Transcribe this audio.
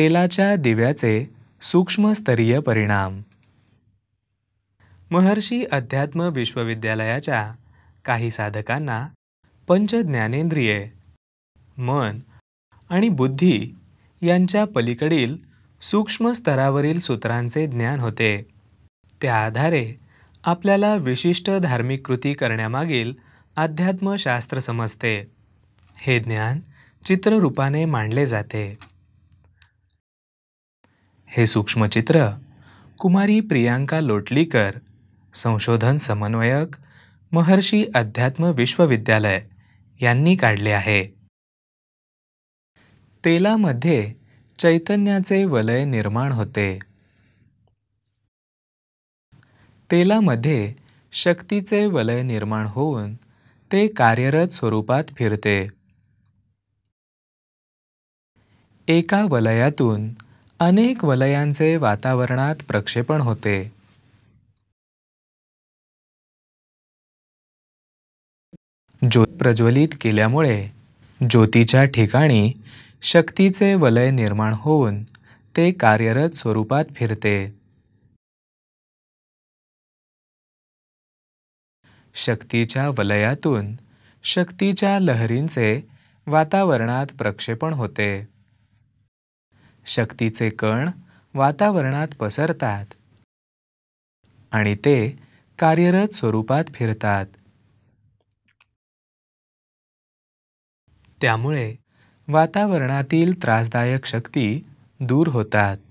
तेलाच्या दिव्याचे सूक्ष्मस्तरीय परिणाम महर्षी अध्यात्म विश्वविद्यालयाच्या काही साधकांना पंचज्ञानेंद्रिये मन आणि बुद्धी यांच्या पलीकडील सूक्ष्म स्तरावरील सूत्रांचे ज्ञान होते त्या आधारे आपल्याला विशिष्ट धार्मिक कृती करण्यामागील अध्यात्मशास्त्र समजते हे ज्ञान चित्ररूपाने मांडले जाते हे सूक्ष्मचित्र कुमारी प्रियांका लोटलीकर संशोधन समन्वयक महर्षी अध्यात्म विश्वविद्यालय यांनी काढले आहे तेलामध्ये चैतन्याचे वलय निर्माण होते तेलामध्ये शक्तीचे वलय निर्माण होऊन ते कार्यरत स्वरूपात फिरते एका वलयातून अनेक वलयांचे वातावरणात प्रक्षेपण होते ज्योत प्रज्वलित केल्यामुळे ज्योतीच्या ठिकाणी शक्तीचे वलय निर्माण होऊन ते कार्यरत स्वरूपात फिरते शक्तीच्या वलयातून शक्तीच्या लहरींचे वातावरणात प्रक्षेपण होते शक्तीचे कण वातावरणात पसरतात आणि ते कार्यरत स्वरूपात फिरतात त्यामुळे वातावरणातील त्रासदायक शक्ती दूर होतात